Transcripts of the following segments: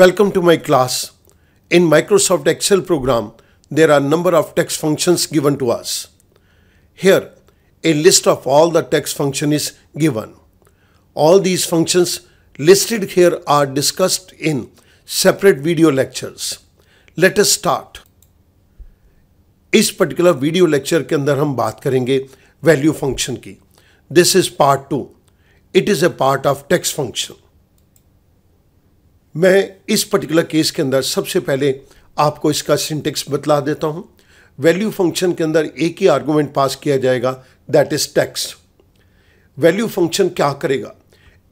Welcome to my class. In Microsoft Excel program, there are number of text functions given to us. Here, a list of all the text function is given. All these functions listed here are discussed in separate video lectures. Let us start. इस particular video lecture, के अंदर हम बात करेंगे value function की This is part two. It is a part of text function. मैं इस particular case के अंदर सबसे पहले आपको इसका सिंटेक्स बतला देता हूँ वैल्यू फंक्शन के अंदर एक ही आर्गूमेंट पास किया जाएगा that is text value function क्या करेगा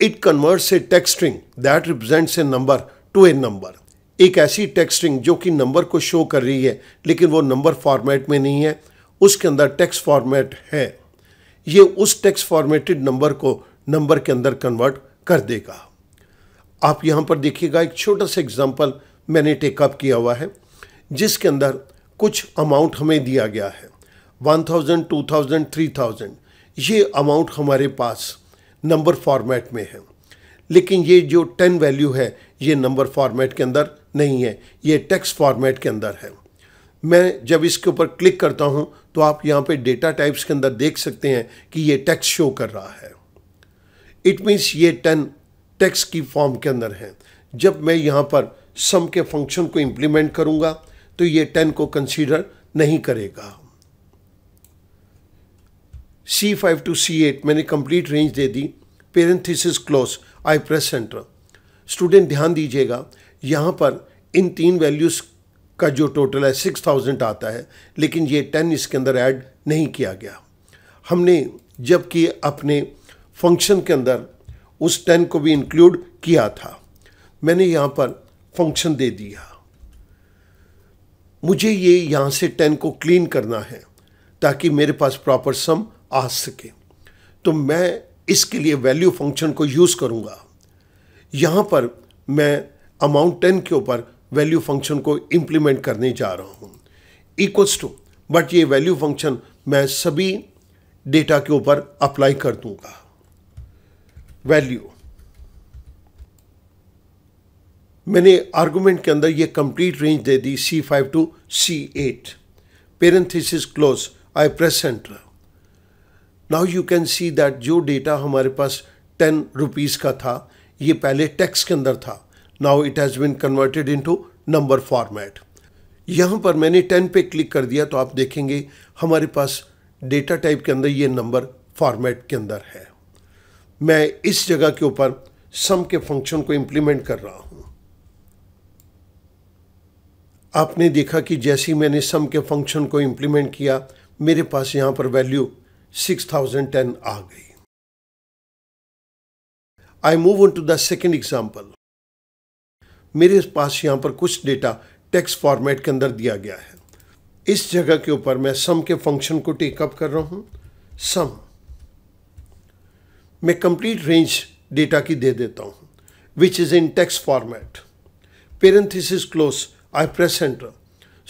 it converts a text string that represents a number to a number एक ऐसी टेक्स्ट स्ट्रिंग जो कि नंबर को शो कर रही है लेकिन वो नंबर फॉर्मेट में नहीं है उसके अंदर टेक्स्ट फॉर्मेट है ये उस टेक्स्ट फॉर्मेटेड नंबर को नंबर के अंदर कन्वर्ट कर देगा आप यहाँ पर देखिएगा एक छोटा सा एग्ज़ाम्पल मैंने टेकअप किया हुआ है जिसके अंदर कुछ अमाउंट हमें दिया गया है one thousand two thousand three thousand ये अमाउंट हमारे पास नंबर फॉर्मेट में है लेकिन ये जो टेन वैल्यू है ये नंबर फॉर्मेट के अंदर नहीं है ये टेक्स्ट फॉर्मेट के अंदर है मैं जब इसके ऊपर क्लिक करता हूँ तो आप यहाँ पर डेटा टाइप्स के अंदर देख सकते हैं कि ये टैक्स शो कर रहा है इट मीन्स ये टेन टेक्स्ट की फॉर्म के अंदर हैं जब मैं यहाँ पर सम के फंक्शन को इम्प्लीमेंट करूँगा तो ये टेन को कंसीडर नहीं करेगा C five to C eight मैंने कंप्लीट रेंज दे दी parenthesis close I press enter student ध्यान दीजिएगा यहाँ पर इन तीन वैल्यूज़ का जो टोटल है सिक्स थाउजेंड आता है लेकिन ये टेन इसके अंदर ऐड नहीं किया गया हमने जबकि अपने फंक्शन के अंदर उस टेन को भी इंक्लूड किया था मैंने यहाँ पर फंक्शन दे दिया मुझे ये यहाँ से टेन को क्लीन करना है ताकि मेरे पास प्रॉपर सम आ सके तो मैं इसके लिए वैल्यू फंक्शन को यूज़ करूँगा यहाँ पर मैं अमाउंट टेन के ऊपर वैल्यू फंक्शन को इम्प्लीमेंट करने जा रहा हूँ इक्वल्स टू बट ये वैल्यू फंक्शन मैं सभी डेटा के ऊपर अप्लाई कर दूँगा वैल्यू मैंने आर्गुमेंट के अंदर ये कंप्लीट रेंज दे दी C five to C eight parenthesis close I press enter now you can see that जो डेटा हमारे पास टेन रुपीज़ का था ये पहले टैक्स के अंदर था now it has been converted into number format यहां पर मैंने टेन पे क्लिक कर दिया तो आप देखेंगे हमारे पास डेटा टाइप के अंदर ये नंबर फॉर्मेट के अंदर है मैं इस जगह के ऊपर सम के फंक्शन को इम्प्लीमेंट कर रहा हूँ आपने देखा कि जैसे ही मैंने सम के फंक्शन को इम्प्लीमेंट किया मेरे पास यहाँ पर वैल्यू 6010 आ गई I move on to the second example मेरे पास यहाँ पर कुछ डेटा टेक्स्ट फॉर्मेट के अंदर दिया गया है इस जगह के ऊपर मैं सम के फंक्शन को टेकअप कर रहा हूँ सम मैं कंप्लीट रेंज डेटा की दे देता हूँ which is in text format parenthesis close I press enter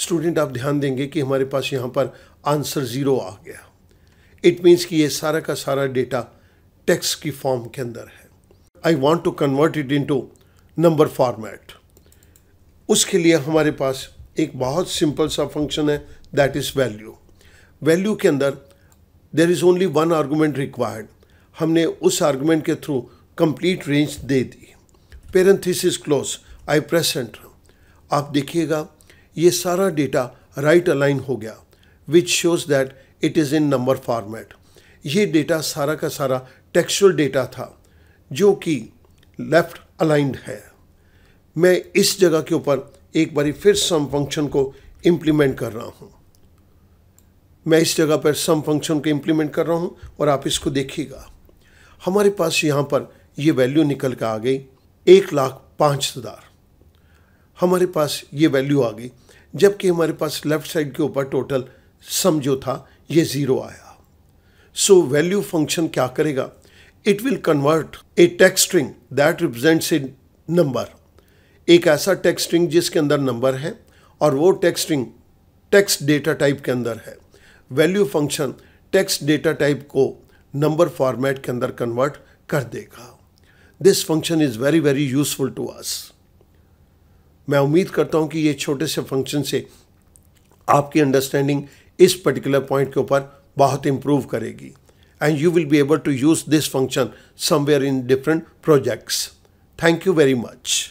student आप ध्यान देंगे कि हमारे पास यहाँ पर आंसर ज़ीरो आ गया इट मीन्स कि ये सारा का सारा डेटा टेक्स की फॉर्म के अंदर है I want to convert it into number format उसके लिए हमारे पास एक बहुत सिंपल सा फंक्शन है दैट इज़ वैल्यू वैल्यू के अंदर there is only one argument required हमने उस आर्गूमेंट के थ्रू कंप्लीट रेंज दे दी पेरेंथिस क्लोज आई प्रेसेंट आप देखिएगा ये सारा डेटा राइट अलाइन हो गया which shows that it is in number format ये डेटा सारा का सारा टेक्सुअल डेटा था जो कि लेफ्ट अलाइंड है मैं इस जगह के ऊपर एक बारी फिर सम फंक्शन को इम्प्लीमेंट कर रहा हूँ मैं इस जगह पर सम फंक्शन को इम्प्लीमेंट कर रहा हूँ और आप इसको देखिएगा हमारे पास यहाँ पर ये वैल्यू निकल कर आ गई एक लाख पाँच हज़ार हमारे पास ये वैल्यू आ गई जबकि हमारे पास लेफ़्ट साइड के ऊपर टोटल सम जो था ये ज़ीरो आया सो वैल्यू फंक्शन क्या करेगा it will convert a text string that represents a number एक ऐसा टेक्स्ट स्ट्रिंग जिसके अंदर नंबर है और वो text string text data type के अंदर है value function text data type को नंबर फॉर्मेट के अंदर कन्वर्ट कर देगा this function is very very useful to us मैं उम्मीद करता हूँ कि ये छोटे से फंक्शन से आपकी अंडरस्टैंडिंग इस पर्टिकुलर पॉइंट के ऊपर बहुत इम्प्रूव करेगी and you will be able to use this function somewhere in different projects thank you very much